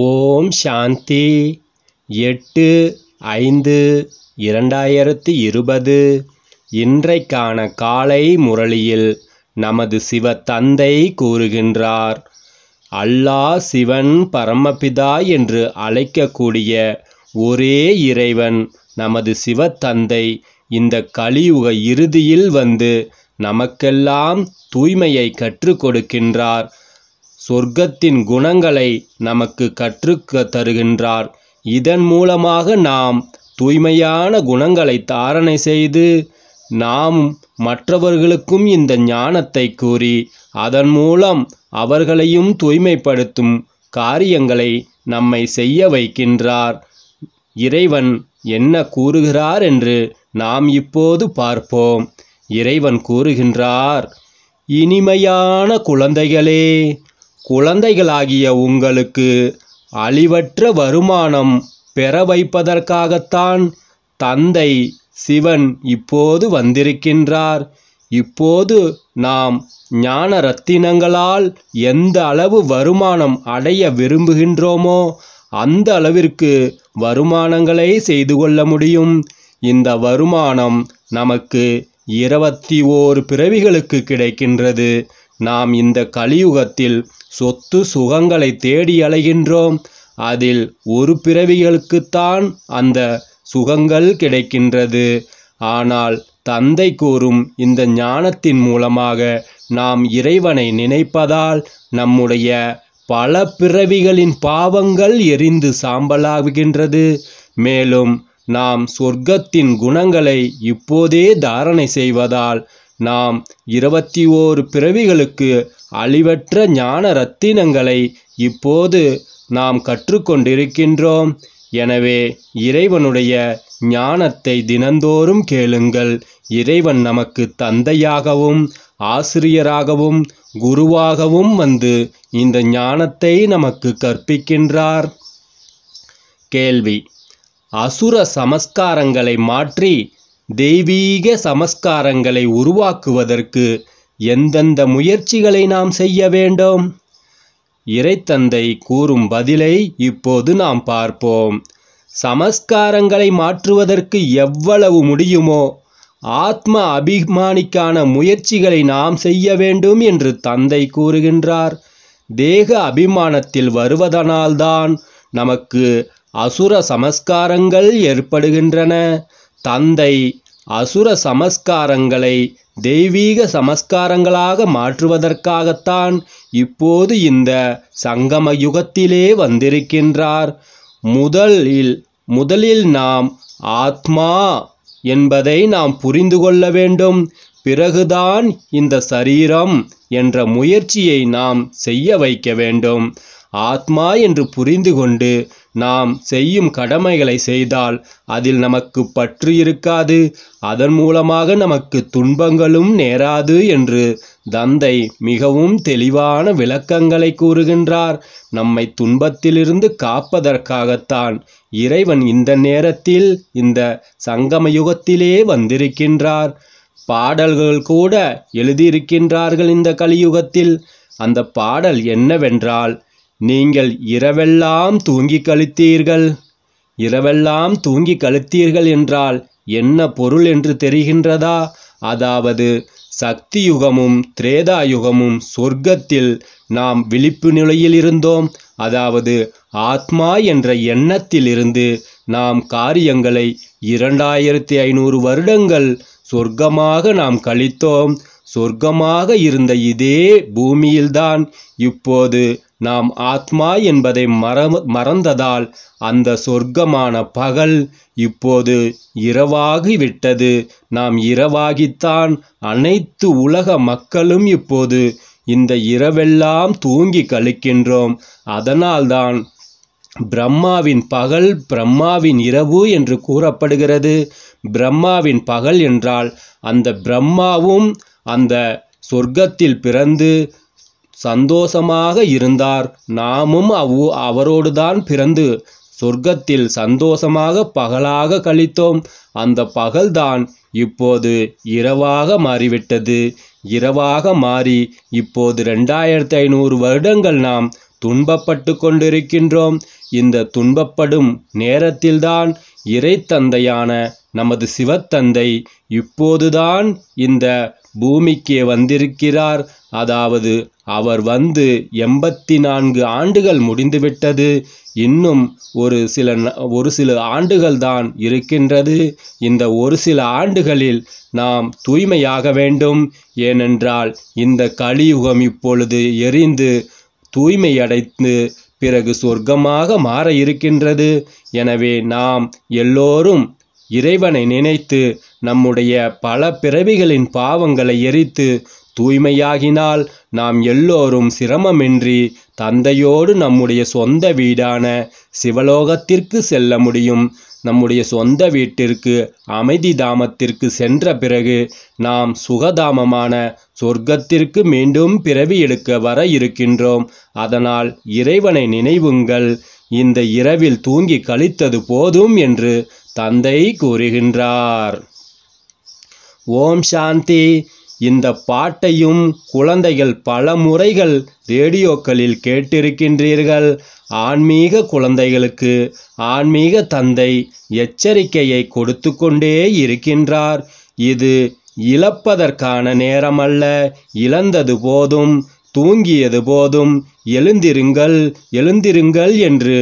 ஓம் சாந்தி எட்டு ஐந்து இரண்டாயிரத்தி இருபது இன்றைக்கான காலை முரளியில் நமது சிவ தந்தை கூறுகின்றார் அல்லாஹ் சிவன் பரமபிதா என்று அழைக்கக்கூடிய ஒரே இறைவன் நமது சிவத்தந்தை இந்த கலியுக இறுதியில் வந்து நமக்கெல்லாம் தூய்மையை கற்றுக் கொடுக்கின்றார் சொர்க்கத்தின் குணங்களை நமக்கு கற்றுக்க தருகின்றார் இதன் மூலமாக நாம் தூய்மையான குணங்களை தாரணை செய்து நாம் மற்றவர்களுக்கும் இந்த ஞானத்தை கூறி அதன் மூலம் அவர்களையும் தூய்மைப்படுத்தும் காரியங்களை நம்மை செய்ய வைக்கின்றார் இறைவன் என்ன கூறுகிறார் என்று நாம் இப்போது பார்ப்போம் இறைவன் கூறுகின்றார் இனிமையான குழந்தைகளே குழந்தைகளாகிய உங்களுக்கு அழிவற்ற வருமானம் பெற வைப்பதற்காகத்தான் தந்தை சிவன் இப்போது வந்திருக்கின்றார் இப்போது நாம் ஞான ரத்தினங்களால் எந்த அளவு வருமானம் அடைய விரும்புகின்றோமோ அந்த அளவிற்கு வருமானங்களை செய்து கொள்ள முடியும் இந்த வருமானம் நமக்கு இருபத்தி ஓரு பிறவிகளுக்கு கிடைக்கின்றது நாம் இந்த கலியுகத்தில் சொத்து சுகங்களை தேடி அலைகின்றோம் அதில் ஒரு பிறவிகளுக்குத்தான் அந்த சுகங்கள் கிடைக்கின்றது ஆனால் தந்தை கூறும் இந்த ஞானத்தின் மூலமாக நாம் இறைவனை நினைப்பதால் நம்முடைய பல பிறவிகளின் பாவங்கள் எரிந்து சாம்பலாகின்றது மேலும் நாம் சொர்க்கத்தின் குணங்களை இப்போதே தாரணை செய்வதால் நாம் இருபத்தி ஓரு பிறவிகளுக்கு அழிவற்ற ஞான ரத்தினங்களை இப்போது நாம் கற்றுக்கொண்டிருக்கின்றோம் எனவே இறைவனுடைய ஞானத்தை தினந்தோறும் கேளுங்கள் இறைவன் நமக்கு தந்தையாகவும் ஆசிரியராகவும் குருவாகவும் வந்து இந்த ஞானத்தை நமக்கு கற்பிக்கின்றார் கேள்வி அசுர சமஸ்காரங்களை மாற்றி தெய்வீக சமஸ்காரங்களை உருவாக்குவதற்கு எந்தெந்த முயற்சிகளை நாம் செய்ய வேண்டும் இறைத்தந்தை கூறும் பதிலை இப்போது நாம் பார்ப்போம் சமஸ்காரங்களை மாற்றுவதற்கு எவ்வளவு முடியுமோ ஆத்ம அபிமானிக்கான முயற்சிகளை நாம் செய்ய வேண்டும் என்று தந்தை கூறுகின்றார் தேக அபிமானத்தில் வருவதனால்தான் நமக்கு அசுர சமஸ்காரங்கள் ஏற்படுகின்றன தந்தை அசுர சமஸ்காரங்களை தெய்வீக சமஸ்காரங்களாக மாற்றுவதற்காகத்தான் இப்போது இந்த சங்கம யுகத்திலே வந்திருக்கின்றார் முதலில் முதலில் நாம் ஆத்மா என்பதை நாம் புரிந்து கொள்ள வேண்டும் பிறகுதான் இந்த சரீரம் என்ற முயற்சியை நாம் செய்ய வைக்க வேண்டும் ஆத்மா என்று புரிந்து கொண்டு நாம் செய்யும் கடமைகளை செய்தால் அதில் நமக்கு பற்று இருக்காது அதன் மூலமாக நமக்கு துன்பங்களும் நேராது என்று தந்தை மிகவும் தெளிவான விளக்கங்களை கூறுகின்றார் நம்மை துன்பத்திலிருந்து காப்பதற்காகத்தான் இறைவன் இந்த நேரத்தில் இந்த சங்கம யுகத்திலே வந்திருக்கின்றார் பாடல்கள் கூட எழுதியிருக்கின்றார்கள் இந்த கலியுகத்தில் அந்த பாடல் என்னவென்றால் நீங்கள் இரவெல்லாம் தூங்கி கழித்தீர்கள் இரவெல்லாம் தூங்கி கழித்தீர்கள் என்றால் என்ன பொருள் என்று தெரிகின்றதா அதாவது சக்தி யுகமும் திரேதா யுகமும் சொர்க்கத்தில் நாம் விழிப்பு நிலையில் இருந்தோம் அதாவது ஆத்மா என்ற எண்ணத்தில் இருந்து நாம் காரியங்களை இரண்டாயிரத்தி ஐநூறு வருடங்கள் சொர்க்கமாக நாம் கழித்தோம் சொர்க்கமாக இருந்த இதே பூமியில்தான் இப்போது நாம் ஆத்மா என்பதை மற மறந்ததால் அந்த சொர்க்கமான பகல் இப்போது இரவாகிவிட்டது நாம் இரவாகித்தான் அனைத்து உலக மக்களும் இப்போது இந்த இரவெல்லாம் தூங்கி கழிக்கின்றோம் அதனால்தான் பிரம்மாவின் பகல் பிரம்மாவின் இரவு என்று கூறப்படுகிறது பிரம்மாவின் பகல் என்றால் அந்த பிரம்மாவும் அந்த சொர்க்கத்தில் பிறந்து சந்தோஷமாக இருந்தார் நாமும் அவ் அவரோடுதான் பிறந்து சொர்க்கத்தில் சந்தோஷமாக பகலாக கழித்தோம் அந்த பகல்தான் இப்போது இரவாக மாறிவிட்டது இரவாக மாறி இப்போது ரெண்டாயிரத்தி ஐநூறு வருடங்கள் நாம் துன்பப்பட்டு கொண்டிருக்கின்றோம் இந்த துன்பப்படும் நேரத்தில்தான் இறைத்தந்தையான நமது சிவத்தந்தை இப்போதுதான் இந்த பூமிக்கே வந்திருக்கிறார் அதாவது அவர் வந்து எண்பத்தி நான்கு ஆண்டுகள் முடிந்துவிட்டது இன்னும் ஒரு சில ஒரு சில ஆண்டுகள் தான் இருக்கின்றது இந்த ஒரு சில ஆண்டுகளில் நாம் தூய்மையாக வேண்டும் ஏனென்றால் இந்த கலியுகம் இப்பொழுது எரிந்து தூய்மையடைந்து பிறகு சொர்க்கமாக மாற இருக்கின்றது எனவே நாம் எல்லோரும் இறைவனை நினைத்து நம்முடைய பல பிறவிகளின் பாவங்களை எரித்து தூய்மையாகினால் நாம் எல்லோரும் சிரமமின்றி தந்தையோடு நம்முடைய சொந்த வீடான சிவலோகத்திற்கு செல்ல முடியும் நம்முடைய சொந்த வீட்டிற்கு அமைதி தாமத்திற்கு சென்ற பிறகு நாம் சுகதாமமான சொர்க்கத்திற்கு மீண்டும் பிறவி எடுக்க வர இருக்கின்றோம் அதனால் இறைவனை நினைவுங்கள் இந்த இரவில் தூங்கி கழித்தது போதும் என்று தந்தை கூறுகின்றார் ஓம் சாந்தி இந்த பாட்டையும் குழந்தைகள் பல முறைகள் ரேடியோக்களில் கேட்டிருக்கின்றீர்கள் ஆன்மீக குழந்தைகளுக்கு ஆன்மீக தந்தை எச்சரிக்கையை கொடுத்து கொண்டே இருக்கின்றார் இது இழப்பதற்கான நேரமல்ல இழந்தது போதும் தூங்கியது போதும் எழுந்திருங்கள் எழுந்திருங்கள் என்று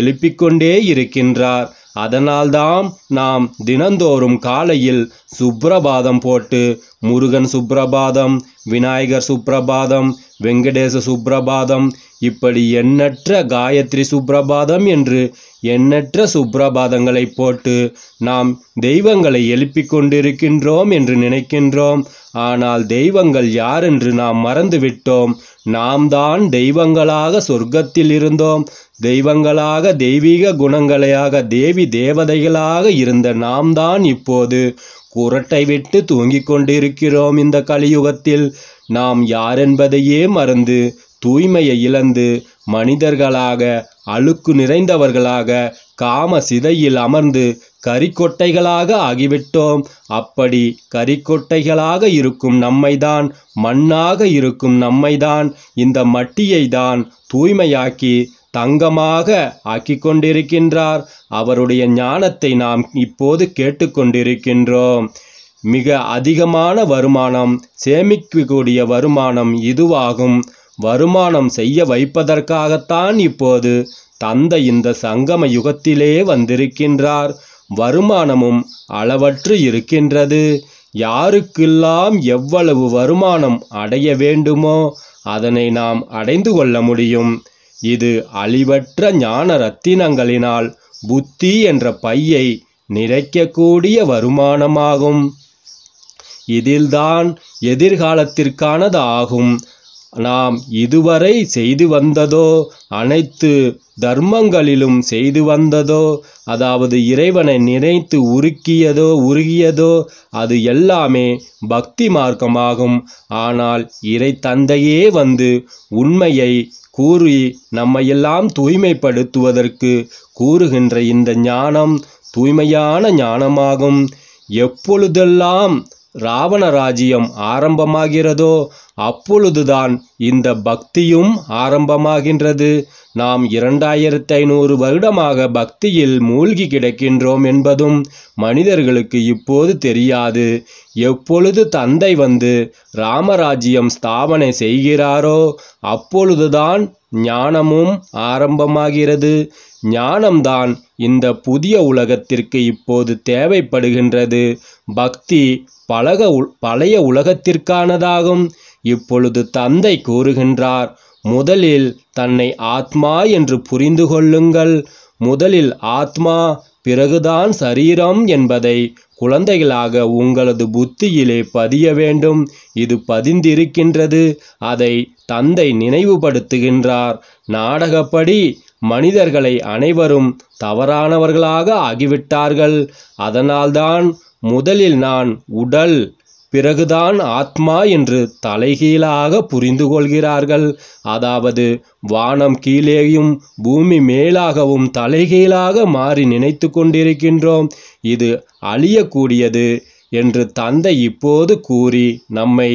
எழுப்பிக்கொண்டே இருக்கின்றார் அதனால்தான் நாம் தினந்தோறும் காலையில் சுப்ரபாதம் போட்டு முருகன் சுப்ரபாதம் விநாயகர் சுப்ரபாதம் வெங்கடேச சுப்ரபாதம் இப்படி எண்ணற்ற காயத்ரி சுப்ரபாதம் என்று எண்ணற்ற சுப்ரபாதங்களை போட்டு நாம் தெய்வங்களை எழுப்பிக் கொண்டிருக்கின்றோம் என்று நினைக்கின்றோம் ஆனால் தெய்வங்கள் யாரென்று நாம் மறந்துவிட்டோம் நாம் தான் தெய்வங்களாக சொர்க்கத்தில் இருந்தோம் தெய்வங்களாக தெய்வீக குணங்களையாக தேவி தேவதைகளாக இருந்த நாம் தான் இப்போது குரட்டை விட்டு தூங்கிக் கொண்டிருக்கிறோம் இந்த கலியுகத்தில் நாம் யாரென்பதையே மறந்து தூய்மையை இழந்து மனிதர்களாக அழுக்கு நிறைந்தவர்களாக காம சிதையில் அமர்ந்து கரிக்கொட்டைகளாக ஆகிவிட்டோம் அப்படி கரிக்கொட்டைகளாக இருக்கும் நம்மைதான் மண்ணாக இருக்கும் நம்மைதான் இந்த மட்டியை தான் தூய்மையாக்கி தங்கமாக ஆக்கி கொண்டிருக்கின்றார் அவருடைய ஞானத்தை நாம் இப்போது கேட்டுக்கொண்டிருக்கின்றோம் மிக அதிகமான வருமானம் சேமிக்கக்கூடிய வருமானம் இதுவாகும் வருமானம் செய்ய வைப்பதற்காகத்தான் இப்போது தந்தை இந்த சங்கம யுகத்திலே வந்திருக்கின்றார் வருமானமும் அளவற்று இருக்கின்றது யாருக்கெல்லாம் எவ்வளவு வருமானம் அடைய வேண்டுமோ அதனை நாம் அடைந்து கொள்ள முடியும் இது அழிவற்ற ஞான ரத்தினங்களினால் புத்தி என்ற பையை நிறைக்கக்கூடிய வருமானமாகும் இதில்தான் எதிர்காலத்திற்கானதாகும் நாம் இதுவரை செய்து வந்ததோ அனைத்து தர்மங்களிலும் செய்து வந்ததோ அதாவது இறைவனை நினைத்து உருக்கியதோ உருகியதோ அது எல்லாமே பக்தி மார்க்கமாகும் ஆனால் இறை தந்தையே வந்து உண்மையை கூறி நம்மையெல்லாம் தூய்மைப்படுத்துவதற்கு கூறுகின்ற இந்த ஞானம் தூய்மையான ஞானமாகும் எப்பொழுதெல்லாம் ராவண ராஜ்யம் ஆரம்பமாகிறதோ அப்பொழுதுதான் இந்த பக்தியும் ஆரம்பமாகின்றது நாம் இரண்டாயிரத்தி ஐநூறு வருடமாக பக்தியில் மூழ்கி கிடக்கின்றோம் என்பதும் மனிதர்களுக்கு இப்போது தெரியாது எப்பொழுது தந்தை வந்து ராமராஜ்யம் ஸ்தாபனை செய்கிறாரோ அப்பொழுதுதான் ஞானமும் ஆரம்பமாகிறது ஞானம்தான் இந்த புதிய உலகத்திற்கு இப்போது தேவைப்படுகின்றது பக்தி பழக பழைய உலகத்திற்கானதாகும் இப்பொழுது தந்தை கூறுகின்றார் முதலில் தன்னை ஆத்மா என்று புரிந்து கொள்ளுங்கள் முதலில் ஆத்மா பிறகுதான் சரீரம் என்பதை குழந்தைகளாக உங்களது புத்தியிலே பதிய வேண்டும் இது பதிந்திருக்கின்றது அதை தந்தை நினைவுபடுத்துகின்றார் நாடகப்படி மனிதர்களை அனைவரும் தவறானவர்களாக ஆகிவிட்டார்கள் அதனால்தான் முதலில் நான் உடல் பிறகுதான் ஆத்மா என்று தலைகீழாக புரிந்து கொள்கிறார்கள் அதாவது வானம் கீழேயும் பூமி மேலாகவும் தலைகீழாக மாறி நினைத்து கொண்டிருக்கின்றோம் இது அழியக்கூடியது என்று தந்தை இப்போது கூறி நம்மை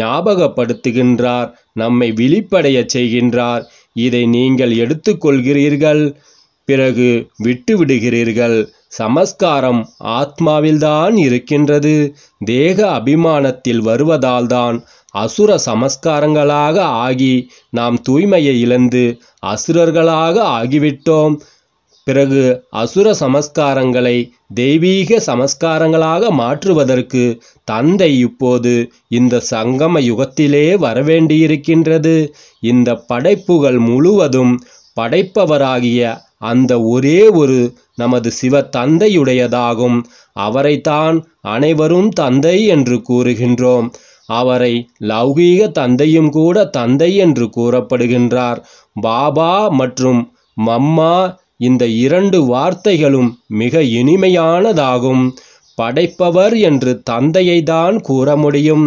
ஞாபகப்படுத்துகின்றார் நம்மை விழிப்படைய செய்கின்றார் இதை நீங்கள் எடுத்துக்கொள்கிறீர்கள் பிறகு விட்டுவிடுகிறீர்கள் சமஸ்காரம் ஆத்மாவில்தான் இருக்கின்றது தேக அபிமானத்தில் வருவதால்தான் அசுர சமஸ்காரங்களாக ஆகி நாம் தூய்மையை இழந்து அசுரர்களாக ஆகிவிட்டோம் பிறகு அசுர சமஸ்காரங்களை தெய்வீக சமஸ்காரங்களாக மாற்றுவதற்கு தந்தை இப்போது இந்த சங்கம யுகத்திலே வரவேண்டியிருக்கின்றது இந்த படைப்புகள் முழுவதும் படைப்பவராகிய அந்த ஒரே ஒரு நமது சிவ தந்தையுடையதாகும் அவரைத்தான் அனைவரும் தந்தை என்று கூறுகின்றோம் அவரை லௌகீக தந்தையும் கூட தந்தை என்று கூறப்படுகின்றார் பாபா மற்றும் மம்மா இந்த இரண்டு வார்த்தைகளும் மிக இனிமையானதாகும் படைப்பவர் என்று தந்தையை தான் கூற முடியும்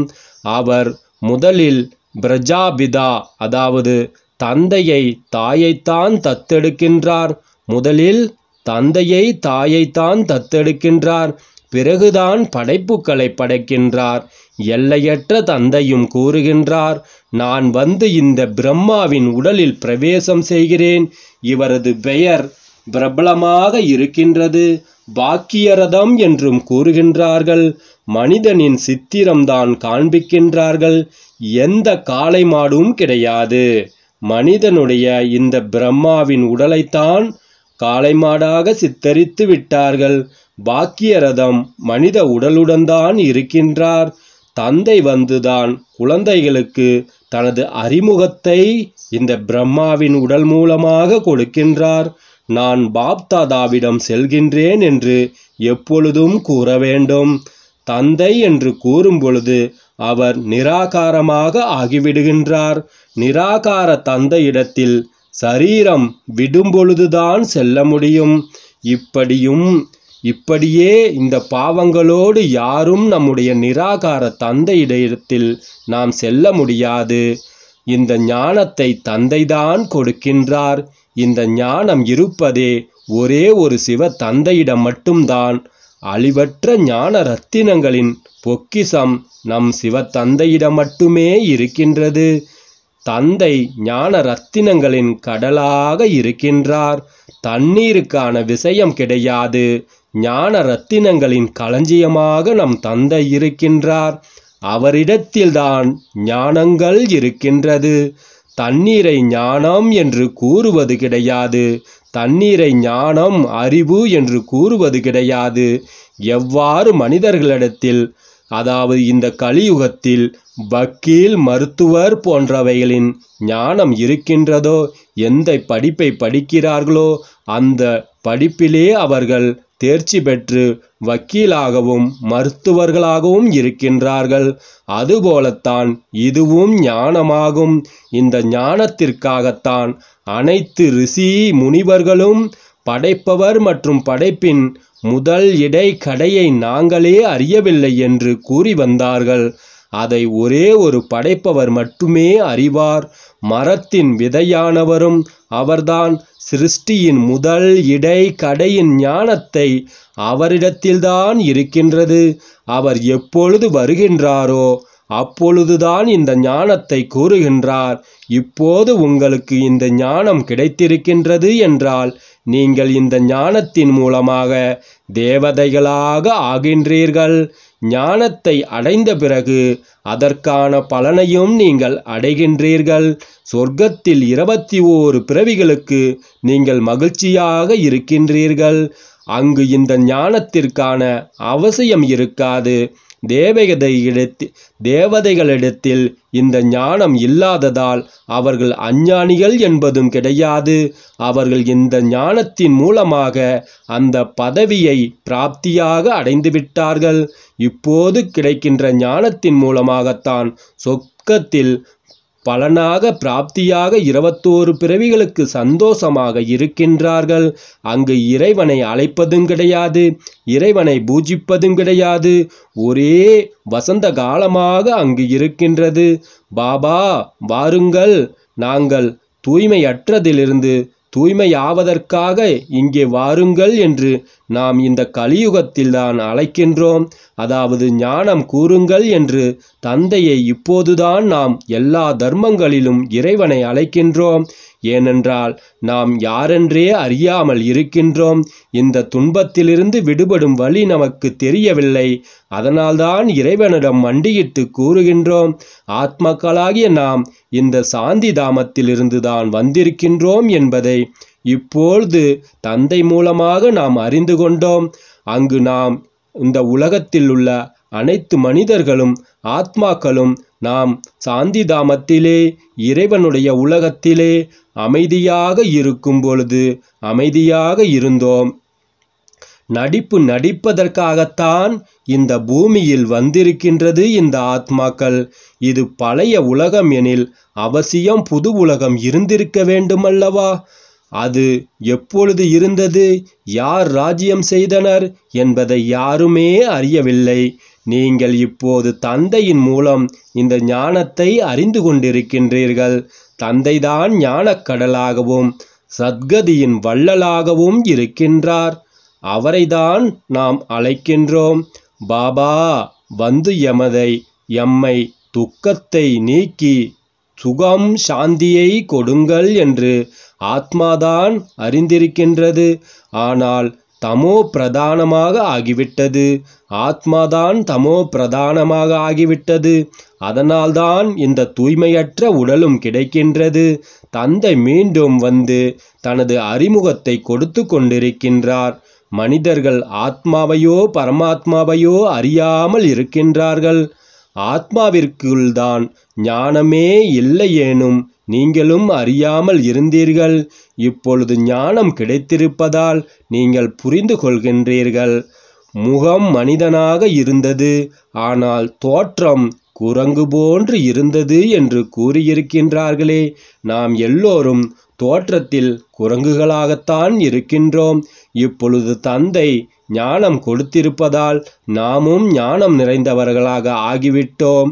அவர் முதலில் பிரஜாபிதா அதாவது தந்தையை தாயைத்தான் தத்தெடுக்கின்றார் முதலில் தந்தையை தாயைத்தான் தத்தெடுக்கின்றார் பிறகுதான் படைப்புகளை படைக்கின்றார் எல்லையற்ற தந்தையும் கூறுகின்றார் நான் வந்து இந்த பிரம்மாவின் உடலில் பிரவேசம் செய்கிறேன் இவரது பெயர் பிரபலமாக இருக்கின்றது பாக்கியரதம் என்றும் கூறுகின்றார்கள் மனிதனின் சித்திரம்தான் காண்பிக்கின்றார்கள் எந்த காளை மாடும் கிடையாது மனிதனுடைய இந்த பிரம்மாவின் உடலைத்தான் காளைமாடாக சித்தரித்து விட்டார்கள் பாக்கிய ரதம் மனித உடலுடன்தான் இருக்கின்றார் தந்தை வந்துதான் குழந்தைகளுக்கு தனது அறிமுகத்தை இந்த பிரம்மாவின் உடல் மூலமாக கொடுக்கின்றார் நான் பாப்தாதாவிடம் செல்கின்றேன் என்று எப்பொழுதும் கூற வேண்டும் தந்தை என்று கூறும் பொழுது அவர் நிராகாரமாக ஆகிவிடுகின்றார் நிராகார தந்தையிடத்தில் சரீரம் விடும்பொழுதுதான் செல்ல முடியும் இப்படியும் இப்படியே இந்த பாவங்களோடு யாரும் நம்முடைய நிராகார தந்தையிடத்தில் நாம் செல்ல முடியாது இந்த ஞானத்தை தந்தைதான் கொடுக்கின்றார் இந்த ஞானம் இருப்பதே ஒரே ஒரு சிவ தந்தையிடம் மட்டும்தான் அழிவற்ற ஞான ரத்தினங்களின் பொக்கிசம் நம் சிவத்தந்தையிடம் மட்டுமே இருக்கின்றது தந்தை ஞான ரத்தினங்களின் கடலாக இருக்கின்றார் தண்ணீருக்கான விஷயம் கிடையாது ஞான ரத்தினங்களின் களஞ்சியமாக நம் தந்தை இருக்கின்றார் அவரிடத்தில்தான் ஞானங்கள் இருக்கின்றது தண்ணீரை ஞானம் என்று கூறுவது கிடையாது தண்ணீரை ஞானம் அறிவு என்று கூறுவது கிடையாது எவ்வாறு மனிதர்களிடத்தில் அதாவது இந்த கலியுகத்தில் வக்கீல் மருத்துவர் போன்றவைகளின் ஞானம் இருக்கின்றதோ எந்த படிப்பை படிக்கிறார்களோ அந்த படிப்பிலே அவர்கள் தேர்ச்சி பெற்று வக்கீலாகவும் மருத்துவர்களாகவும் இருக்கின்றார்கள் அதுபோலத்தான் இதுவும் ஞானமாகும் இந்த ஞானத்திற்காகத்தான் அனைத்து ரிஷி முனிவர்களும் படைப்பவர் மற்றும் படைப்பின் முதல் இடை கடையை நாங்களே அறியவில்லை என்று கூறி வந்தார்கள் அதை ஒரே ஒரு படைப்பவர் மட்டுமே அறிவார் மரத்தின் விதையானவரும் அவர்தான் சிருஷ்டியின் முதல் இடை கடையின் ஞானத்தை அவரிடத்தில்தான் இருக்கின்றது அவர் எப்பொழுது வருகின்றாரோ அப்பொழுதுதான் இந்த ஞானத்தை கூறுகின்றார் இப்போது உங்களுக்கு இந்த ஞானம் கிடைத்திருக்கின்றது என்றால் நீங்கள் இந்த ஞானத்தின் மூலமாக தேவதைகளாக ஆகின்றீர்கள் ஞானத்தை அடைந்த பிறகு அதற்கான பலனையும் நீங்கள் அடைகின்றீர்கள் சொர்க்கத்தில் இருபத்தி ஓரு பிறவிகளுக்கு நீங்கள் மகிழ்ச்சியாக இருக்கின்றீர்கள் அங்கு இந்த ஞானத்திற்கான அவசியம் இருக்காது தேவதைகளிடத்தில் தேவதைகளிடத்தில் இந்த ஞானம் இல்லாததால் அவர்கள் அஞ்ஞானிகள் என்பதும் கிடையாது அவர்கள் இந்த ஞானத்தின் மூலமாக அந்த பதவியை பிராப்தியாக அடைந்துவிட்டார்கள் இப்போது கிடைக்கின்ற ஞானத்தின் மூலமாகத்தான் சொர்க்கத்தில் பலனாக பிராப்தியாக இருபத்தோரு பிறவிகளுக்கு சந்தோஷமாக இருக்கின்றார்கள் அங்கு இறைவனை அழைப்பதும் கிடையாது இறைவனை பூஜிப்பதும் கிடையாது ஒரே வசந்த காலமாக அங்கு இருக்கின்றது பாபா வாருங்கள் நாங்கள் தூய்மையற்றதிலிருந்து தூய்மையாவதற்காக இங்கே வாருங்கள் என்று நாம் இந்த கலியுகத்தில் தான் அழைக்கின்றோம் அதாவது ஞானம் கூறுங்கள் என்று தந்தையை இப்போதுதான் நாம் எல்லா தர்மங்களிலும் இறைவனை அழைக்கின்றோம் ஏனென்றால் நாம் யாரென்றே அறியாமல் இருக்கின்றோம் இந்த துன்பத்திலிருந்து விடுபடும் வழி நமக்கு தெரியவில்லை அதனால்தான் இறைவனிடம் மண்டியிட்டு கூறுகின்றோம் ஆத்மக்களாகிய நாம் இந்த சாந்தி தாமத்திலிருந்துதான் வந்திருக்கின்றோம் என்பதை இப்பொழுது தந்தை மூலமாக நாம் அறிந்து கொண்டோம் அங்கு நாம் இந்த உலகத்தில் உள்ள அனைத்து மனிதர்களும் ஆத்மாக்களும் நாம் சாந்தி தாமத்திலே இறைவனுடைய உலகத்திலே அமைதியாக இருக்கும் பொழுது அமைதியாக இருந்தோம் நடிப்பு நடிப்பதற்காகத்தான் இந்த பூமியில் வந்திருக்கின்றது இந்த ஆத்மாக்கள் இது பழைய உலகம் எனில் அவசியம் புது உலகம் இருந்திருக்க வேண்டுமல்லவா அது எப்பொழுது இருந்தது யார் ராஜ்யம் செய்தனர் என்பதை யாருமே அறியவில்லை நீங்கள் இப்போது தந்தையின் மூலம் இந்த ஞானத்தை அறிந்து கொண்டிருக்கின்றீர்கள் தந்தைதான் ஞானக்கடலாகவும் சத்கதியின் வள்ளலாகவும் இருக்கின்றார் அவரைதான் நாம் அழைக்கின்றோம் பாபா வந்து எமதை எம்மை துக்கத்தை நீக்கி சுகம் சாந்தியை கொடுங்கள் என்று ஆத்மாதான் அறிந்திருக்கின்றது ஆனால் தமோ பிரதானமாக ஆகிவிட்டது ஆத்மாதான் தமோ பிரதானமாக ஆகிவிட்டது அதனால்தான் இந்த தூய்மையற்ற உடலும் கிடைக்கின்றது தந்தை மீண்டும் வந்து தனது அறிமுகத்தை கொடுத்து கொண்டிருக்கின்றார் மனிதர்கள் ஆத்மாவையோ பரமாத்மாவையோ அறியாமல் இருக்கின்றார்கள் ஆத்மாவிற்குள்தான் ஞானமே இல்லையேனும் நீங்களும் அறியாமல் இருந்தீர்கள் இப்பொழுது ஞானம் கிடைத்திருப்பதால் நீங்கள் புரிந்து கொள்கின்றீர்கள் முகம் மனிதனாக இருந்தது ஆனால் தோற்றம் குரங்கு போன்று இருந்தது என்று கூறியிருக்கின்றார்களே நாம் எல்லோரும் தோற்றத்தில் குரங்குகளாகத்தான் இருக்கின்றோம் இப்பொழுது தந்தை ஞானம் கொடுத்திருப்பதால் நாமும் ஞானம் நிறைந்தவர்களாக ஆகிவிட்டோம்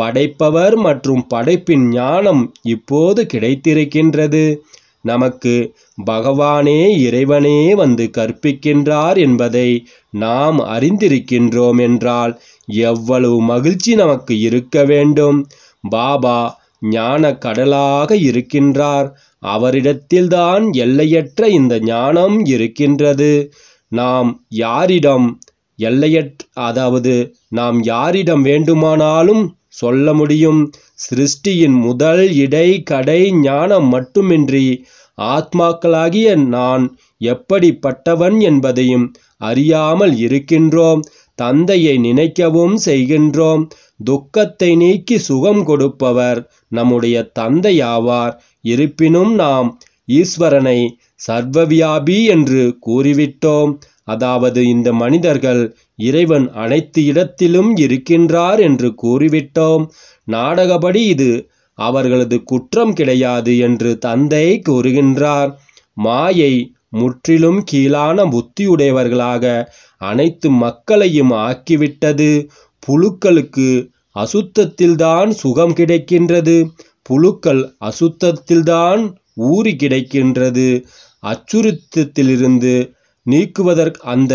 படைப்பவர் மற்றும் படைப்பின் ஞானம் இப்போது கிடைத்திருக்கின்றது நமக்கு பகவானே இறைவனே வந்து கற்பிக்கின்றார் என்பதை நாம் அறிந்திருக்கின்றோம் என்றால் எவ்வளவு மகிழ்ச்சி நமக்கு இருக்க வேண்டும் பாபா ஞான கடலாக இருக்கின்றார் அவரிடத்தில்தான் எல்லையற்ற இந்த ஞானம் இருக்கின்றது நாம் யாரிடம் எல்லையற் அதாவது நாம் யாரிடம் வேண்டுமானாலும் சொல்ல முடியும் சிருஷ்டியின் முதல் இடை கடை ஞானம் மட்டுமின்றி ஆத்மாக்களாகிய நான் எப்படிப்பட்டவன் என்பதையும் அறியாமல் இருக்கின்றோம் தந்தையை நினைக்கவும் செய்கின்றோம் துக்கத்தை நீக்கி சுகம் கொடுப்பவர் நம்முடைய தந்தையாவார் இருப்பினும் நாம் ஈஸ்வரனை சர்வவியாபி என்று கூறிவிட்டோம் அதாவது இந்த மனிதர்கள் இறைவன் அனைத்து இடத்திலும் இருக்கின்றார் என்று கூறிவிட்டோம் நாடகப்படி இது அவர்களது குற்றம் கிடையாது என்று தந்தை கூறுகின்றார் மாயை முற்றிலும் கீழான புத்தியுடையவர்களாக அனைத்து மக்களையும் ஆக்கிவிட்டது புழுக்களுக்கு அசுத்தத்தில்தான் சுகம் கிடைக்கின்றது புழுக்கள் அசுத்தத்தில்தான் ஊறி கிடைக்கின்றது அச்சுறுத்தத்திலிருந்து நீக்குவதற்கு அந்த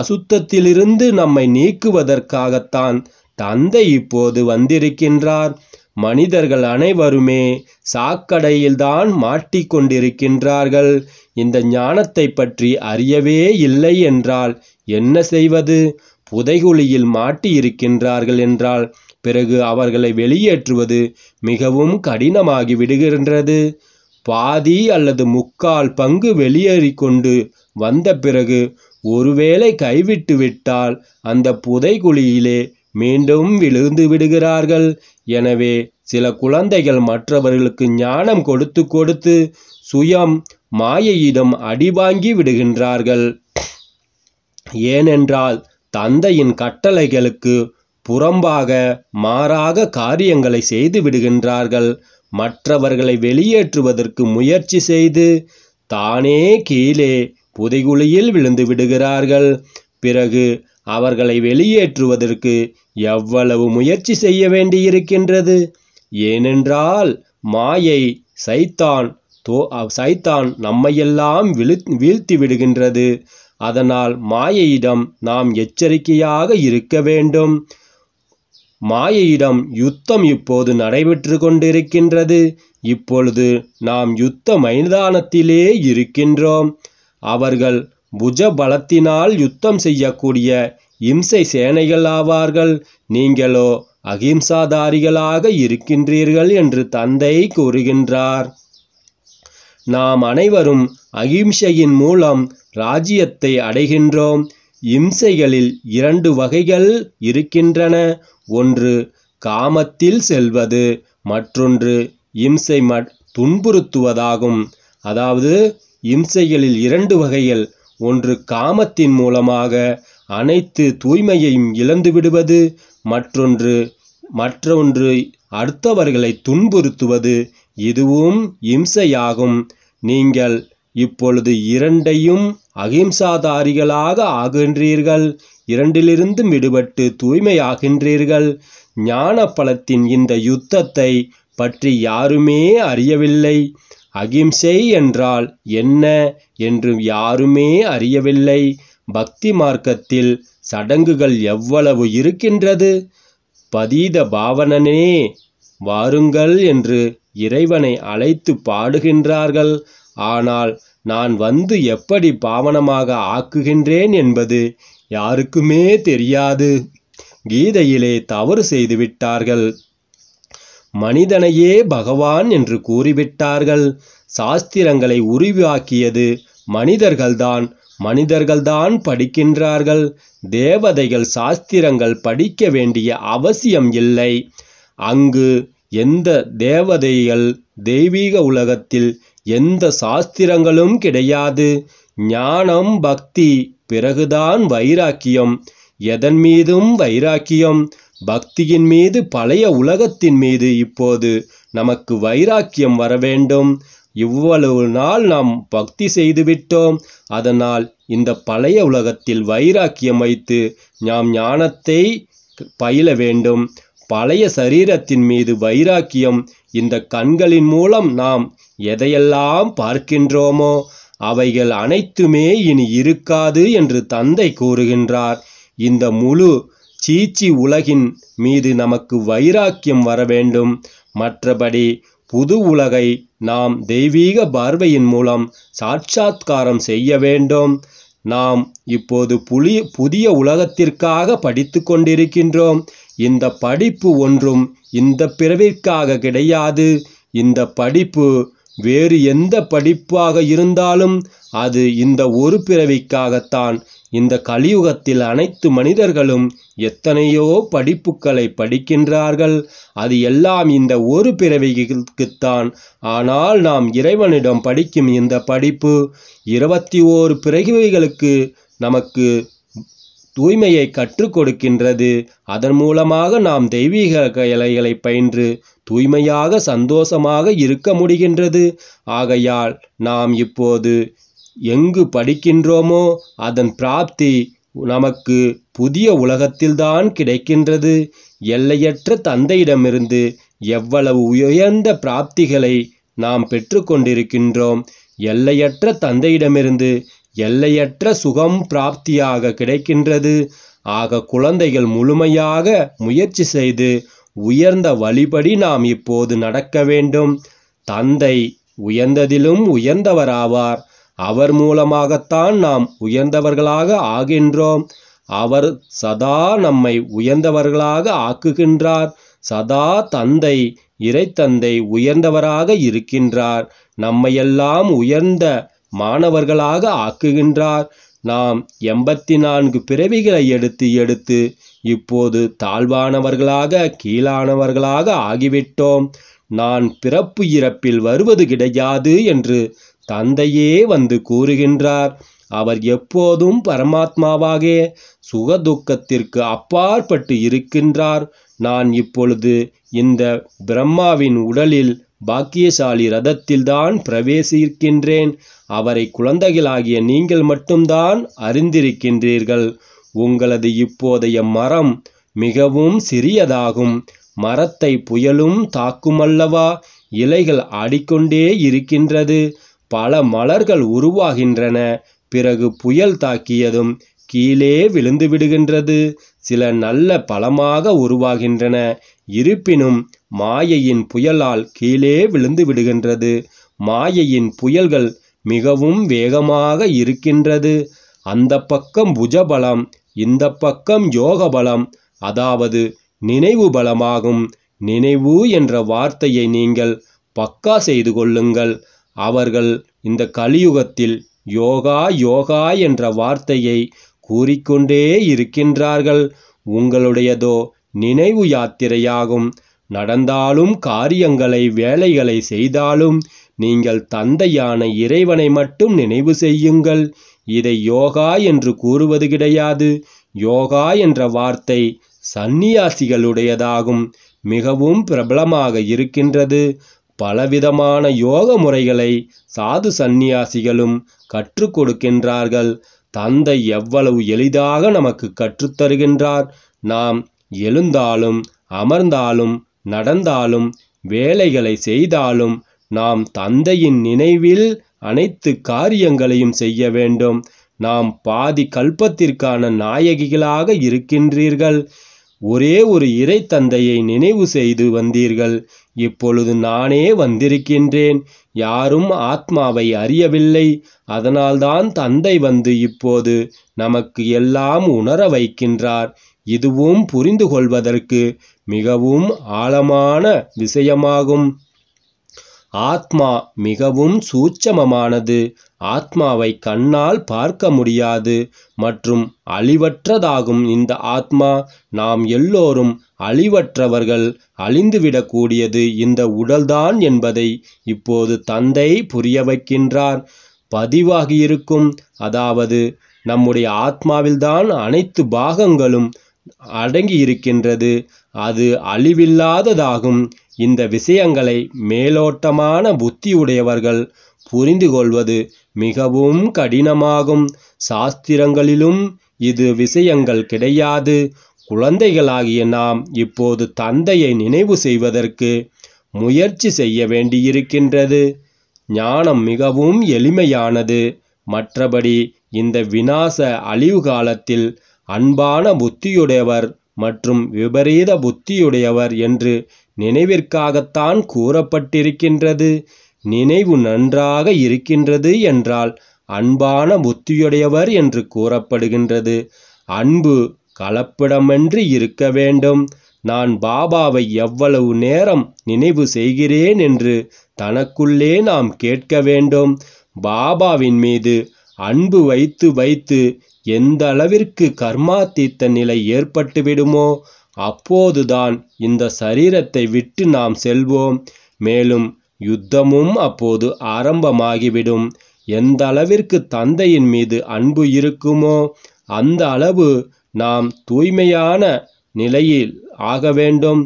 அசுத்தத்திலிருந்து நம்மை நீக்குவதற்காகத்தான் தந்தை இப்போது வந்திருக்கின்றார் மனிதர்கள் அனைவருமே சாக்கடையில்தான் மாட்டிக்கொண்டிருக்கின்றார்கள் இந்த ஞானத்தை பற்றி அறியவே இல்லை என்றால் என்ன செய்வது புதைகுழியில் மாட்டியிருக்கின்றார்கள் என்றால் பிறகு அவர்களை வெளியேற்றுவது மிகவும் கடினமாகி விடுகின்றது பாதி அல்லது முக்கால் பங்கு வெளியேறிக்கொண்டு வந்த பிறகு ஒருவேளை கைவிட்டு விட்டால் அந்த புதைகுழியிலே மீண்டும் விழுந்து விடுகிறார்கள் எனவே சில குழந்தைகள் மற்றவர்களுக்கு ஞானம் கொடுத்து கொடுத்து சுயம் மாயையிடம் அடிவாங்கி விடுகின்றார்கள் ஏனென்றால் தந்தையின் கட்டளைகளுக்கு புறம்பாக மாறாக காரியங்களை செய்து விடுகின்றார்கள் மற்றவர்களை வெளியேற்றுவதற்கு முயற்சி செய்து தானே கீழே புதைகுழியில் விழுந்து விடுகிறார்கள் பிறகு அவர்களை வெளியேற்றுவதற்கு எவ்வளவு முயற்சி செய்ய வேண்டியிருக்கின்றது ஏனென்றால் மாயை சைத்தான் தோ சைத்தான் நம்மையெல்லாம் விழு வீழ்த்தி விடுகின்றது அதனால் மாயையிடம் நாம் எச்சரிக்கையாக இருக்க வேண்டும் மாயையிடம் யுத்தம் இப்போது நடைபெற்று கொண்டிருக்கின்றது இப்பொழுது நாம் யுத்த மைதானத்திலே இருக்கின்றோம் அவர்கள் புஜ பலத்தினால் யுத்தம் செய்யக்கூடிய இம்சை சேனைகள் ஆவார்கள் நீங்களோ அகிம்சாதாரிகளாக இருக்கின்றீர்கள் என்று தந்தை கூறுகின்றார் நாம் அனைவரும் அகிம்சையின் மூலம் ராஜ்யத்தை அடைகின்றோம் இம்சைகளில் இரண்டு வகைகள் இருக்கின்றன ஒன்று காமத்தில் செல்வது மற்றொன்று இம்சை ம துன்புறுத்துவதாகும் அதாவது இம்சைகளில் இரண்டு வகைகள் ஒன்று காமத்தின் மூலமாக அனைத்து தூய்மையையும் இழந்து விடுவது மற்றொன்று மற்றொன்று அடுத்தவர்களை துன்புறுத்துவது இதுவும் இம்சையாகும் நீங்கள் இப்பொழுது இரண்டையும் அகிம்சாதாரிகளாக ஆகின்றீர்கள் இரண்டிலிருந்தும் விடுபட்டு தூய்மையாகின்றீர்கள் ஞான பலத்தின் இந்த யுத்தத்தை பற்றி யாருமே அறியவில்லை அகிம்சை என்றால் என்ன என்று யாருமே அறியவில்லை பக்தி மார்க்கத்தில் சடங்குகள் எவ்வளவு இருக்கின்றது பதீத பாவனனே வாருங்கள் என்று இறைவனை அழைத்து பாடுகின்றார்கள் ஆனால் நான் வந்து எப்படி பாவனமாக ஆக்குகின்றேன் என்பது யாருக்குமே தெரியாது கீதையிலே தவறு செய்துவிட்டார்கள் மனிதனையே பகவான் என்று கூறிவிட்டார்கள் சாஸ்திரங்களை உருவாக்கியது மனிதர்கள்தான் மனிதர்கள்தான் படிக்கின்றார்கள் தேவதைகள் சாஸ்திரங்கள் படிக்க வேண்டிய அவசியம் இல்லை அங்கு எந்த தேவதைகள் தெய்வீக உலகத்தில் எந்த சாஸ்திரங்களும் கிடையாது ஞானம் பக்தி பிறகுதான் வைராக்கியம் எதன் மீதும் வைராக்கியம் பக்தியின் மீது பழைய உலகத்தின் மீது இப்போது நமக்கு வைராக்கியம் வர வேண்டும் இவ்வளவு நாள் நாம் பக்தி செய்துவிட்டோம் அதனால் இந்த பழைய உலகத்தில் வைராக்கியம் வைத்து நாம் ஞானத்தை பயில வேண்டும் பழைய சரீரத்தின் மீது வைராக்கியம் இந்த கண்களின் மூலம் நாம் எதையெல்லாம் பார்க்கின்றோமோ அவைகள் அனைத்துமே இனி இருக்காது என்று தந்தை கூறுகின்றார் இந்த முழு சீச்சி உலகின் மீது நமக்கு வைராக்கியம் வர வேண்டும் மற்றபடி புது உலகை நாம் தெய்வீக பார்வையின் மூலம் சாட்சாத்காரம் செய்ய வேண்டும் நாம் இப்போது புலி புதிய உலகத்திற்காக படித்து கொண்டிருக்கின்றோம் இந்த படிப்பு ஒன்றும் இந்த பிறவிற்காக கிடையாது இந்த படிப்பு வேறு எந்த படிப்பாக இருந்தாலும் அது இந்த ஒரு பிறவிக்காகத்தான் இந்த கலியுகத்தில் அனைத்து மனிதர்களும் எத்தனையோ படிப்புகளை படிக்கின்றார்கள் அது எல்லாம் இந்த ஒரு பிறவிக்குத்தான் ஆனால் நாம் இறைவனிடம் படிக்கும் இந்த படிப்பு இருபத்தி ஓரு பிறவிகளுக்கு நமக்கு தூய்மையை கற்றுக் கொடுக்கின்றது அதன் மூலமாக நாம் தெய்வீக கலைகளை பயின்று தூய்மையாக சந்தோஷமாக இருக்க முடிகின்றது ஆகையால் நாம் இப்போது எங்கு படிக்கின்றோமோ அதன் பிராப்தி நமக்கு புதிய உலகத்தில்தான் கிடைக்கின்றது எல்லையற்ற தந்தையிடமிருந்து எவ்வளவு உயர்ந்த பிராப்திகளை நாம் பெற்றுக்கொண்டிருக்கின்றோம் எல்லையற்ற தந்தையிடமிருந்து எல்லையற்ற சுகம் பிராப்தியாக கிடைக்கின்றது ஆக குழந்தைகள் முழுமையாக முயற்சி செய்து உயர்ந்த வழிபடி நாம் இப்போது நடக்க வேண்டும் தந்தை உயர்ந்ததிலும் உயர்ந்தவராவார் அவர் மூலமாகத்தான் நாம் உயர்ந்தவர்களாக ஆகின்றோம் அவர் சதா நம்மை உயர்ந்தவர்களாக ஆக்குகின்றார் சதா தந்தை இறைத்தந்தை உயர்ந்தவராக இருக்கின்றார் நம்மையெல்லாம் உயர்ந்த மாணவர்களாக ஆக்குகின்றார் நாம் எண்பத்தி நான்கு பிறவிகளை எடுத்து எடுத்து இப்போது தாழ்வானவர்களாக கீழானவர்களாக ஆகிவிட்டோம் நான் பிறப்பு இறப்பில் வருவது கிடையாது என்று தந்தையே வந்து கூறுகின்றார் அவர் எப்போதும் பரமாத்மாவாக சுகதுக்கத்திற்கு அப்பாற்பட்டு இருக்கின்றார் நான் இப்பொழுது இந்த பிரம்மாவின் உடலில் பாக்கியசாலி ரதத்தில்தான் பிரவேசிக்கின்றேன் அவரை குழந்தைகளாகிய நீங்கள் மட்டும்தான் அறிந்திருக்கின்றீர்கள் உங்களது இப்போதைய மரம் மிகவும் சிறியதாகும் மரத்தை புயலும் தாக்குமல்லவா இலைகள் ஆடிக்கொண்டே இருக்கின்றது பல மலர்கள் உருவாகின்றன பிறகு புயல் தாக்கியதும் கீழே விழுந்து விடுகின்றது சில நல்ல பழமாக உருவாகின்றன இருப்பினும் மாயையின் புயலால் கீழே விழுந்து விடுகின்றது மாயையின் புயல்கள் மிகவும் வேகமாக இருக்கின்றது அந்த பக்கம் புஜபலம் இந்த பக்கம் யோக பலம் அதாவது நினைவு பலமாகும் நினைவு என்ற வார்த்தையை நீங்கள் பக்கா செய்து கொள்ளுங்கள் அவர்கள் இந்த கலியுகத்தில் யோகா யோகா என்ற வார்த்தையை கூறிக்கொண்டே இருக்கின்றார்கள் உங்களுடையதோ நினைவு யாத்திரையாகும் நடந்தாலும் காரியங்களை வேலைகளை செய்தாலும் நீங்கள் தந்தையான இறைவனை மட்டும் நினைவு செய்யுங்கள் இதை யோகா என்று கூறுவது கிடையாது யோகா என்ற வார்த்தை சந்நியாசிகளுடையதாகும் மிகவும் பிரபலமாக இருக்கின்றது பலவிதமான யோக முறைகளை சாது சந்நியாசிகளும் கற்றுக் கொடுக்கின்றார்கள் தந்தை எவ்வளவு எளிதாக நமக்கு கற்றுத்தருகின்றார் நாம் எழுந்தாலும் அமர்ந்தாலும் நடந்தாலும் வேலைகளை செய்தாலும் நாம் தந்தையின் நினைவில் அனைத்து காரியங்களையும் செய்ய வேண்டும் நாம் பாதி கல்பத்திற்கான நாயகிகளாக இருக்கின்றீர்கள் ஒரே ஒரு இறை தந்தையை நினைவு செய்து வந்தீர்கள் இப்பொழுது நானே வந்திருக்கின்றேன் யாரும் ஆத்மாவை அறியவில்லை அதனால்தான் தந்தை வந்து இப்போது நமக்கு எல்லாம் உணர வைக்கின்றார் இதுவும் புரிந்து கொள்வதற்கு மிகவும் ஆழமான விஷயமாகும் ஆத்மா மிகவும் சூட்சமமானது ஆத்மாவை கண்ணால் பார்க்க முடியாது மற்றும் அழிவற்றதாகும் இந்த ஆத்மா நாம் எல்லோரும் அழிவற்றவர்கள் அழிந்துவிடக்கூடியது இந்த உடல்தான் என்பதை இப்போது தந்தை புரிய வைக்கின்றார் பதிவாகியிருக்கும் அதாவது நம்முடைய ஆத்மாவில்தான் அனைத்து பாகங்களும் அடங்கி இருக்கின்றது அது அழிவில்லாததாகும் இந்த விஷயங்களை மேலோட்டமான புத்தியுடையவர்கள் புரிந்து கொள்வது மிகவும் கடினமாகும் சாஸ்திரங்களிலும் இது விஷயங்கள் கிடையாது குழந்தைகளாகிய நாம் இப்போது தந்தையை நினைவு செய்வதற்கு முயற்சி செய்ய வேண்டியிருக்கின்றது ஞானம் மிகவும் எளிமையானது மற்றபடி இந்த வினாச அழிவு காலத்தில் அன்பான புத்தியுடையவர் மற்றும் விபரீத புத்தியுடையவர் என்று நினைவிற்காகத்தான் கூறப்பட்டிருக்கின்றது நினைவு நன்றாக இருக்கின்றது என்றால் அன்பான புத்தியுடையவர் என்று கூறப்படுகின்றது அன்பு கலப்பிடமின்றி இருக்க வேண்டும் நான் பாபாவை எவ்வளவு நேரம் நினைவு செய்கிறேன் என்று தனக்குள்ளே நாம் கேட்க வேண்டும் பாபாவின் மீது அன்பு வைத்து வைத்து எந்த அளவிற்கு கர்மாத்தீத்த நிலை ஏற்பட்டுவிடுமோ அப்போதுதான் இந்த சரீரத்தை விட்டு நாம் செல்வோம் மேலும் யுத்தமும் அப்போது ஆரம்பமாகிவிடும் எந்த அளவிற்கு தந்தையின் மீது அன்பு இருக்குமோ அந்த அளவு நாம் தூய்மையான நிலையில் ஆக வேண்டும்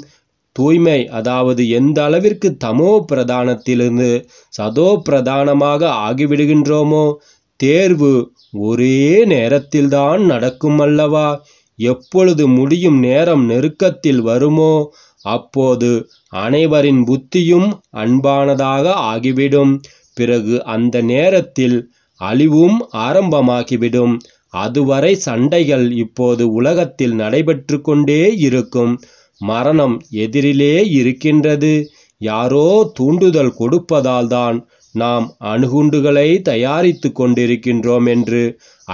தூய்மை அதாவது எந்த அளவிற்கு தமோ பிரதானத்திலிருந்து சதோ பிரதானமாக ஆகிவிடுகின்றோமோ தேர்வு ஒரே நேரத்தில்தான் நடக்கும் அல்லவா எப்பொழுது முடியும் நேரம் நெருக்கத்தில் வருமோ அப்போது அனைவரின் புத்தியும் அன்பானதாக ஆகிவிடும் பிறகு அந்த நேரத்தில் அழிவும் ஆரம்பமாகிவிடும் அதுவரை சண்டைகள் இப்போது உலகத்தில் நடைபெற்று கொண்டே இருக்கும் மரணம் எதிரிலே இருக்கின்றது யாரோ தூண்டுதல் கொடுப்பதால் தான் நாம் அணுகுண்டுகளை தயாரித்து கொண்டிருக்கின்றோம் என்று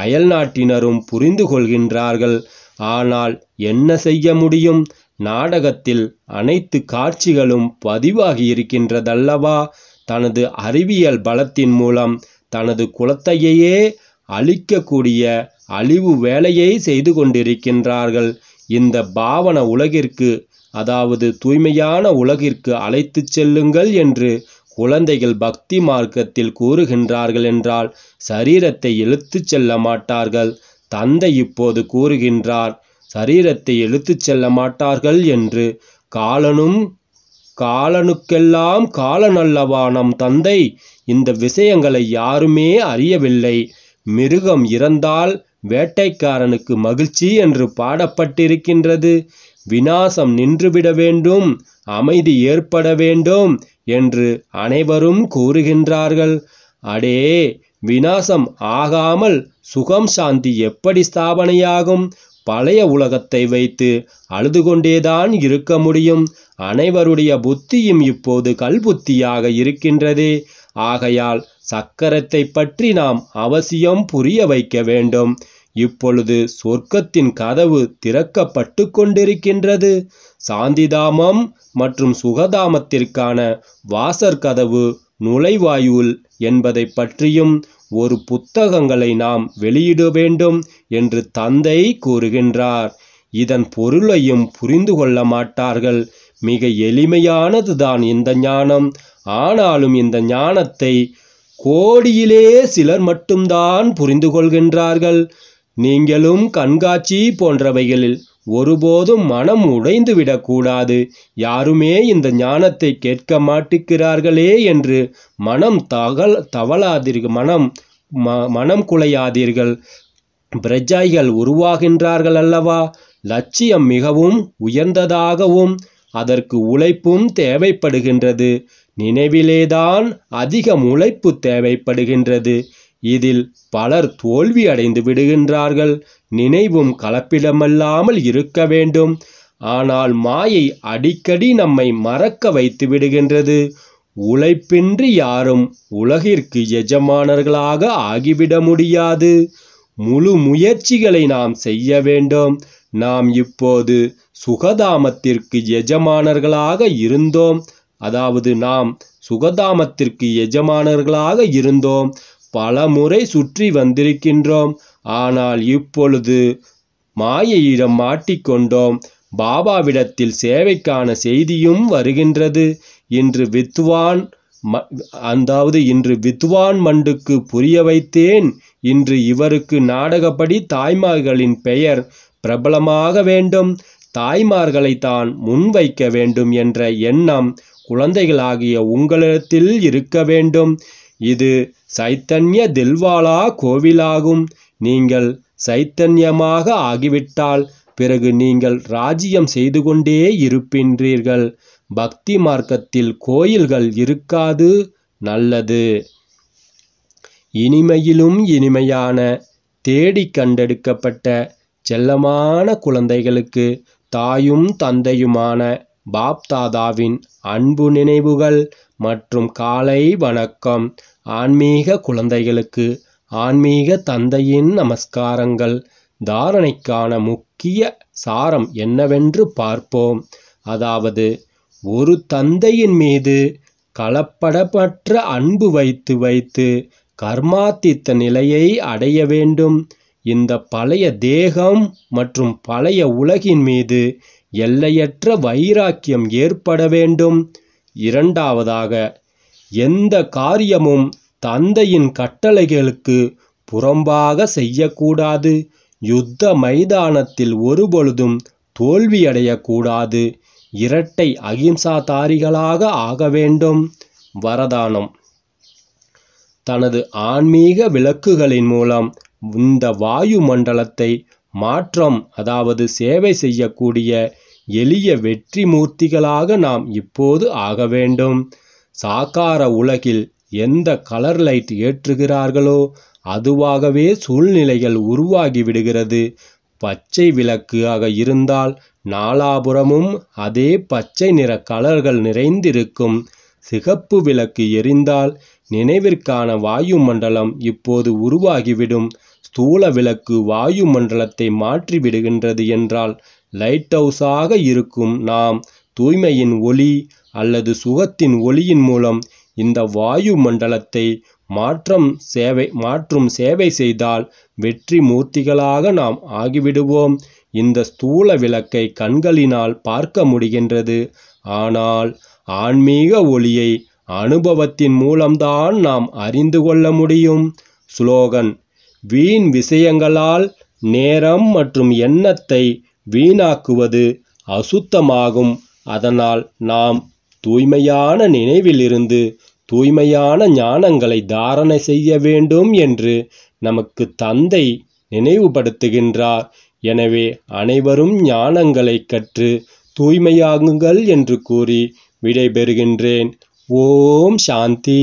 அயல்நாட்டினரும் புரிந்து கொள்கின்றார்கள் ஆனால் என்ன செய்ய முடியும் நாடகத்தில் அனைத்து காட்சிகளும் பதிவாகி இருக்கின்றதல்லவா தனது அறிவியல் பலத்தின் மூலம் தனது குலத்தையே அழிக்கக்கூடிய அழிவு வேலையை செய்து கொண்டிருக்கின்றார்கள் இந்த பாவன உலகிற்கு அதாவது தூய்மையான உலகிற்கு அழைத்து செல்லுங்கள் என்று குழந்தைகள் பக்தி மார்க்கத்தில் கூறுகின்றார்கள் என்றால் சரீரத்தை இழுத்துச் செல்ல மாட்டார்கள் தந்தை இப்போது கூறுகின்றார் சரீரத்தை எழுத்துச் செல்ல மாட்டார்கள் என்று காலனும் காலனுக்கெல்லாம் காலன் நம் தந்தை இந்த விஷயங்களை யாருமே அறியவில்லை மிருகம் இறந்தால் வேட்டைக்காரனுக்கு மகிழ்ச்சி என்று பாடப்பட்டிருக்கின்றது விநாசம் நின்றுவிட வேண்டும் அமைதி ஏற்பட வேண்டும் என்று அனைவரும் கூறுகின்றார்கள் அடே விநாசம் ஆகாமல் சுகம் சாந்தி எப்படி ஸ்தாபனையாகும் பழைய உலகத்தை வைத்து அழுது கொண்டேதான் இருக்க முடியும் அனைவருடைய புத்தியும் இப்போது கல்புத்தியாக இருக்கின்றதே ஆகையால் சக்கரத்தை பற்றி நாம் அவசியம் புரிய வைக்க வேண்டும் இப்பொழுது சொர்க்கத்தின் கதவு திறக்கப்பட்டு கொண்டிருக்கின்றது சாந்திதாமம் மற்றும் சுகதாமத்திற்கான வாசற்கதவு நுழைவாயுவில் என்பதை பற்றியும் ஒரு புத்தகங்களை நாம் வெளியிட வேண்டும் என்று தந்தை கூறுகின்றார் இதன் பொருளையும் புரிந்து கொள்ள மாட்டார்கள் மிக எளிமையானதுதான் இந்த ஞானம் ஆனாலும் இந்த ஞானத்தை கோடியிலே சிலர் மட்டும்தான் புரிந்து கொள்கின்றார்கள் நீங்களும் கண்காட்சி போன்றவைகளில் ஒருபோதும் மனம் உடைந்து விடக்கூடாது யாருமே இந்த ஞானத்தை கேட்க மாட்டுகிறார்களே என்று மனம் தகல் தவளாதீர்கள் மனம் ம மனம் குலையாதீர்கள் பிரஜைகள் உருவாகின்றார்கள் அல்லவா லட்சியம் மிகவும் உயர்ந்ததாகவும் அதற்கு உழைப்பும் தேவைப்படுகின்றது நினைவிலேதான் அதிகம் உழைப்பு தேவைப்படுகின்றது இதில் பலர் தோல்வி அடைந்து விடுகின்றார்கள் நினைவும் கலப்பிடமல்லாமல் இருக்க வேண்டும் ஆனால் மாயை அடிக்கடி நம்மை மறக்க வைத்து விடுகின்றது உழைப்பின்றி யாரும் உலகிற்கு எஜமானர்களாக ஆகிவிட முடியாது முழு முயற்சிகளை நாம் செய்ய வேண்டும் நாம் இப்போது சுகதாமத்திற்கு எஜமானர்களாக இருந்தோம் அதாவது நாம் சுகதாமத்திற்கு எஜமானர்களாக இருந்தோம் பல முறை சுற்றி வந்திருக்கின்றோம் ஆனால் இப்பொழுது மாயையிடம் மாட்டிக்கொண்டோம் பாபாவிடத்தில் சேவைக்கான செய்தியும் வருகின்றது இன்று வித்வான் அதாவது இன்று வித்வான் மண்டுக்கு புரிய வைத்தேன் இன்று இவருக்கு நாடகப்படி தாய்மார்களின் பெயர் பிரபலமாக வேண்டும் தாய்மார்களை தான் முன்வைக்க வேண்டும் என்ற எண்ணம் குழந்தைகளாகிய உங்களிடத்தில் இருக்க வேண்டும் இது சைத்தன்ய தில்வாலா கோவிலாகும் நீங்கள் சைத்தன்யமாக ஆகிவிட்டால் பிறகு நீங்கள் ராஜ்யம் செய்து கொண்டே இருப்பின்றீர்கள் பக்தி மார்க்கத்தில் கோயில்கள் இருக்காது நல்லது இனிமையிலும் இனிமையான தேடி கண்டெடுக்கப்பட்ட செல்லமான குழந்தைகளுக்கு தாயும் தந்தையுமான பாப்தாதாவின் அன்பு நினைவுகள் மற்றும் காலை வணக்கம் ஆன்மீக குழந்தைகளுக்கு ஆன்மீக தந்தையின் நமஸ்காரங்கள் தாரணைக்கான முக்கிய சாரம் என்னவென்று பார்ப்போம் அதாவது ஒரு தந்தையின் மீது கலப்படப்பற்ற அன்பு வைத்து வைத்து கர்மாத்தித்த நிலையை அடைய வேண்டும் இந்த பழைய தேகம் மற்றும் பழைய உலகின் மீது எல்லையற்ற வைராக்கியம் ஏற்பட வேண்டும் இரண்டாவதாக எந்த காரியமும் தந்தையின் கட்டளைகளுக்கு புறம்பாக செய்யக்கூடாது யுத்த மைதானத்தில் ஒருபொழுதும் தோல்வியடையக்கூடாது இரட்டை அகிம்சாதாரிகளாக ஆக வேண்டும் வரதானம் தனது ஆன்மீக விளக்குகளின் மூலம் இந்த வாயு மண்டலத்தை மாற்றம் அதாவது சேவை செய்யக்கூடிய எளிய வெற்றி மூர்த்திகளாக நாம் இப்போது ஆக வேண்டும் சாக்கார உலகில் எந்த கலர் லைட் ஏற்றுகிறார்களோ அதுவாகவே சூழ்நிலைகள் உருவாகி விடுகிறது பச்சை விளக்கு ஆக இருந்தால் நாலாபுறமும் அதே பச்சை நிற கலர்கள் நிறைந்திருக்கும் சிகப்பு விளக்கு எரிந்தால் நினைவிற்கான வாயுமண்டலம் இப்போது உருவாகிவிடும் ஸ்தூல விளக்கு வாயுமண்டலத்தை மாற்றி விடுகின்றது என்றால் லைட் ஹவுஸாக இருக்கும் நாம் தூய்மையின் ஒளி அல்லது சுகத்தின் ஒளியின் மூலம் இந்த வாயு மண்டலத்தை மாற்றம் சேவை மாற்றும் சேவை செய்தால் வெற்றி மூர்த்திகளாக நாம் ஆகிவிடுவோம் இந்த ஸ்தூல விளக்கை கண்களினால் பார்க்க முடிகின்றது ஆனால் ஆன்மீக ஒளியை அனுபவத்தின் மூலம்தான் நாம் அறிந்து கொள்ள முடியும் ஸ்லோகன் வீண் விஷயங்களால் நேரம் மற்றும் எண்ணத்தை வீணாக்குவது அசுத்தமாகும் அதனால் நாம் தூய்மையான நினைவிலிருந்து தூய்மையான ஞானங்களை தாரணை செய்ய வேண்டும் என்று நமக்கு தந்தை நினைவுபடுத்துகின்றார் எனவே அனைவரும் ஞானங்களை கற்று தூய்மையாகுங்கள் என்று கூறி விடைபெறுகின்றேன் ஓம் சாந்தி